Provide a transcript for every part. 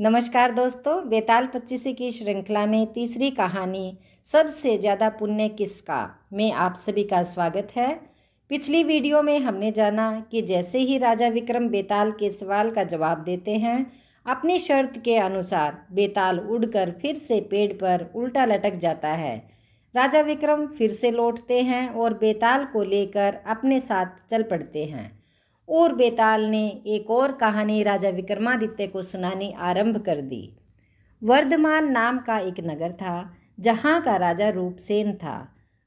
नमस्कार दोस्तों बेताल पच्चीसी की श्रृंखला में तीसरी कहानी सबसे ज़्यादा पुण्य किसका में आप सभी का स्वागत है पिछली वीडियो में हमने जाना कि जैसे ही राजा विक्रम बेताल के सवाल का जवाब देते हैं अपनी शर्त के अनुसार बेताल उड़कर फिर से पेड़ पर उल्टा लटक जाता है राजा विक्रम फिर से लौटते हैं और बेताल को लेकर अपने साथ चल पड़ते हैं और बेताल ने एक और कहानी राजा विक्रमादित्य को सुनानी आरंभ कर दी वर्धमान नाम का एक नगर था जहाँ का राजा रूपसेन था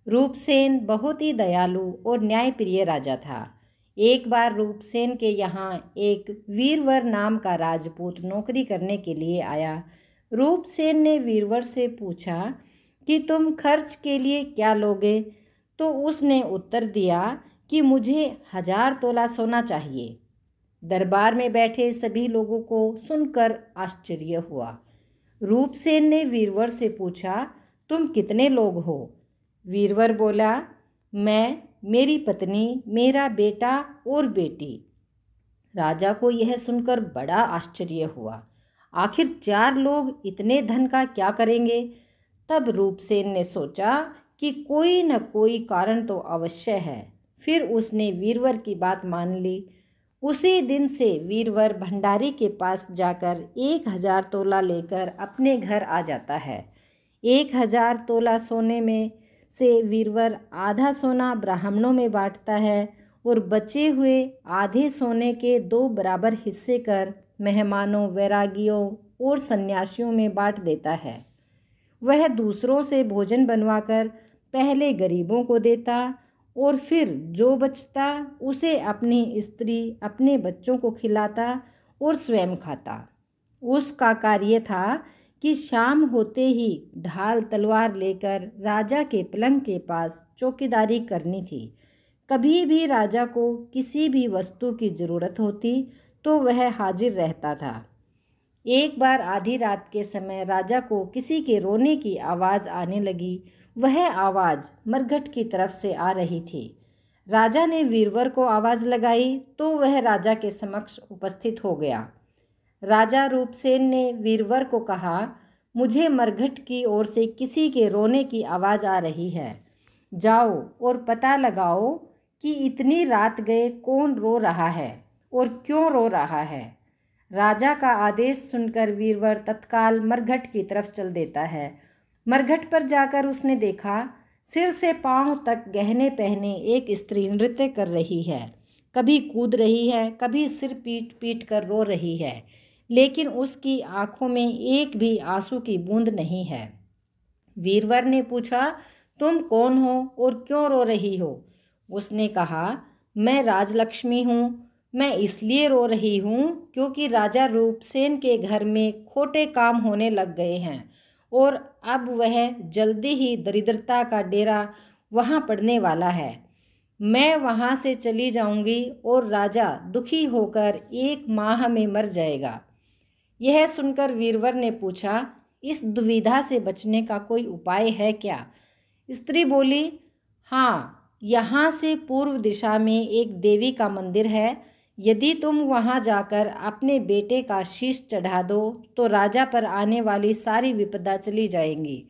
रूपसेन बहुत ही दयालु और न्यायप्रिय राजा था एक बार रूपसेन के यहाँ एक वीरवर नाम का राजपूत नौकरी करने के लिए आया रूपसेन ने वीरवर से पूछा कि तुम खर्च के लिए क्या लोगे तो उसने उत्तर दिया कि मुझे हजार तोला सोना चाहिए दरबार में बैठे सभी लोगों को सुनकर आश्चर्य हुआ रूपसेन ने वीरवर से पूछा तुम कितने लोग हो वीरवर बोला मैं मेरी पत्नी मेरा बेटा और बेटी राजा को यह सुनकर बड़ा आश्चर्य हुआ आखिर चार लोग इतने धन का क्या करेंगे तब रूपसेन ने सोचा कि कोई न कोई कारण तो अवश्य है फिर उसने वीरवर की बात मान ली उसी दिन से वीरवर भंडारी के पास जाकर एक हज़ार तोला लेकर अपने घर आ जाता है एक हज़ार तोला सोने में से वीरवर आधा सोना ब्राह्मणों में बांटता है और बचे हुए आधे सोने के दो बराबर हिस्से कर मेहमानों वैरागियों और सन्यासियों में बांट देता है वह दूसरों से भोजन बनवाकर पहले गरीबों को देता और फिर जो बचता उसे अपनी स्त्री अपने बच्चों को खिलाता और स्वयं खाता उसका कार्य था कि शाम होते ही ढाल तलवार लेकर राजा के पलंग के पास चौकीदारी करनी थी कभी भी राजा को किसी भी वस्तु की ज़रूरत होती तो वह हाजिर रहता था एक बार आधी रात के समय राजा को किसी के रोने की आवाज़ आने लगी वह आवाज़ मरघट की तरफ से आ रही थी राजा ने वीरवर को आवाज़ लगाई तो वह राजा के समक्ष उपस्थित हो गया राजा रूपसेन ने वीरवर को कहा मुझे मरघट की ओर से किसी के रोने की आवाज़ आ रही है जाओ और पता लगाओ कि इतनी रात गए कौन रो रहा है और क्यों रो रहा है राजा का आदेश सुनकर वीरवर तत्काल मरघट की तरफ चल देता है मरघट पर जाकर उसने देखा सिर से पांव तक गहने पहने एक स्त्री नृत्य कर रही है कभी कूद रही है कभी सिर पीट पीट कर रो रही है लेकिन उसकी आंखों में एक भी आंसू की बूंद नहीं है वीरवर ने पूछा तुम कौन हो और क्यों रो रही हो उसने कहा मैं राजलक्ष्मी हूँ मैं इसलिए रो रही हूँ क्योंकि राजा रूपसेन के घर में खोटे काम होने लग गए हैं और अब वह जल्दी ही दरिद्रता का डेरा वहाँ पड़ने वाला है मैं वहाँ से चली जाऊँगी और राजा दुखी होकर एक माह में मर जाएगा यह सुनकर वीरवर ने पूछा इस दुविधा से बचने का कोई उपाय है क्या स्त्री बोली हाँ यहाँ से पूर्व दिशा में एक देवी का मंदिर है यदि तुम वहाँ जाकर अपने बेटे का शीश चढ़ा दो तो राजा पर आने वाली सारी विपदा चली जाएंगी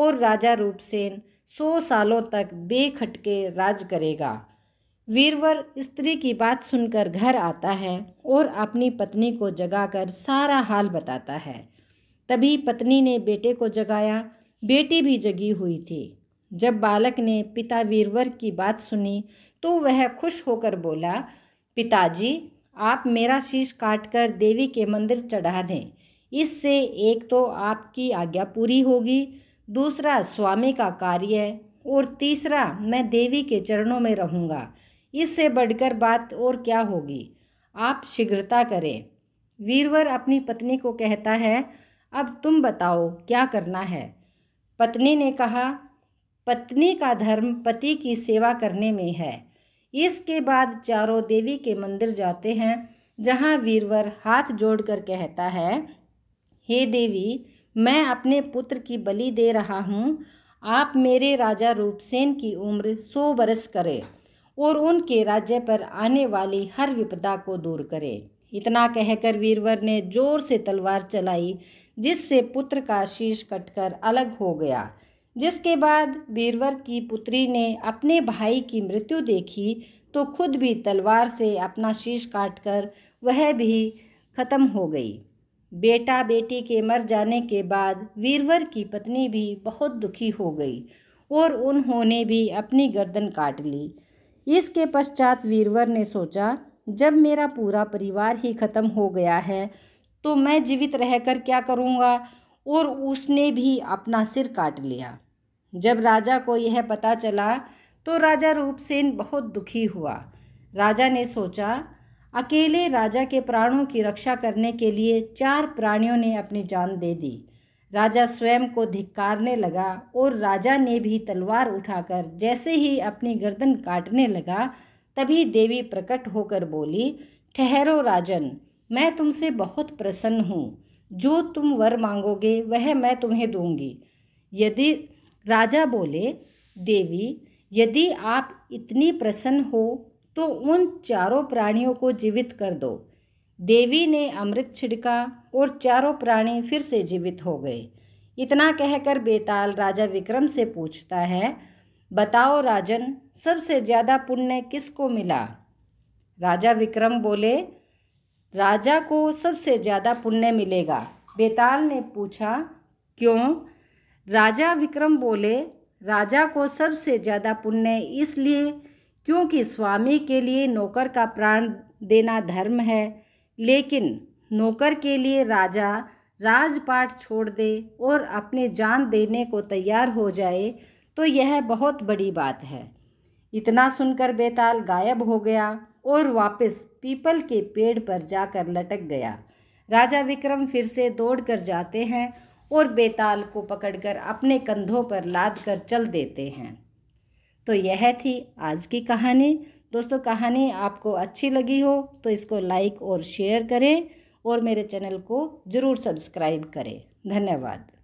और राजा रूपसेन सौ सालों तक बेखटके राज करेगा वीरवर स्त्री की बात सुनकर घर आता है और अपनी पत्नी को जगाकर सारा हाल बताता है तभी पत्नी ने बेटे को जगाया बेटी भी जगी हुई थी जब बालक ने पिता वीरवर की बात सुनी तो वह खुश होकर बोला पिताजी आप मेरा शीश काटकर देवी के मंदिर चढ़ा दें इससे एक तो आपकी आज्ञा पूरी होगी दूसरा स्वामी का कार्य और तीसरा मैं देवी के चरणों में रहूँगा इससे बढ़कर बात और क्या होगी आप शीघ्रता करें वीरवर अपनी पत्नी को कहता है अब तुम बताओ क्या करना है पत्नी ने कहा पत्नी का धर्म पति की सेवा करने में है इसके बाद चारों देवी के मंदिर जाते हैं जहाँ वीरवर हाथ जोड़कर कहता है हे देवी मैं अपने पुत्र की बलि दे रहा हूँ आप मेरे राजा रूपसेन की उम्र सौ बरस करें और उनके राज्य पर आने वाली हर विपदा को दूर करें इतना कहकर वीरवर ने जोर से तलवार चलाई जिससे पुत्र का शीश कटकर अलग हो गया जिसके बाद बीरवर की पुत्री ने अपने भाई की मृत्यु देखी तो खुद भी तलवार से अपना शीश काटकर वह भी खत्म हो गई बेटा बेटी के मर जाने के बाद वीरवर की पत्नी भी बहुत दुखी हो गई और उन्होंने भी अपनी गर्दन काट ली इसके पश्चात वीरवर ने सोचा जब मेरा पूरा परिवार ही खत्म हो गया है तो मैं जीवित रहकर क्या करूँगा और उसने भी अपना सिर काट लिया जब राजा को यह पता चला तो राजा रूपसेन बहुत दुखी हुआ राजा ने सोचा अकेले राजा के प्राणों की रक्षा करने के लिए चार प्राणियों ने अपनी जान दे दी राजा स्वयं को धिक्कारने लगा और राजा ने भी तलवार उठाकर जैसे ही अपनी गर्दन काटने लगा तभी देवी प्रकट होकर बोली ठहरो राजन मैं तुमसे बहुत प्रसन्न हूँ जो तुम वर मांगोगे वह मैं तुम्हें दूंगी यदि राजा बोले देवी यदि आप इतनी प्रसन्न हो तो उन चारों प्राणियों को जीवित कर दो देवी ने अमृत छिड़का और चारों प्राणी फिर से जीवित हो गए इतना कहकर बेताल राजा विक्रम से पूछता है बताओ राजन सबसे ज़्यादा पुण्य किसको मिला राजा विक्रम बोले राजा को सबसे ज़्यादा पुण्य मिलेगा बेताल ने पूछा क्यों राजा विक्रम बोले राजा को सबसे ज़्यादा पुण्य इसलिए क्योंकि स्वामी के लिए नौकर का प्राण देना धर्म है लेकिन नौकर के लिए राजा राजपाट छोड़ दे और अपनी जान देने को तैयार हो जाए तो यह बहुत बड़ी बात है इतना सुनकर बेताल गायब हो गया और वापस पीपल के पेड़ पर जाकर लटक गया राजा विक्रम फिर से दौड़ कर जाते हैं और बेताल को पकड़कर अपने कंधों पर लाद कर चल देते हैं तो यह थी आज की कहानी दोस्तों कहानी आपको अच्छी लगी हो तो इसको लाइक और शेयर करें और मेरे चैनल को ज़रूर सब्सक्राइब करें धन्यवाद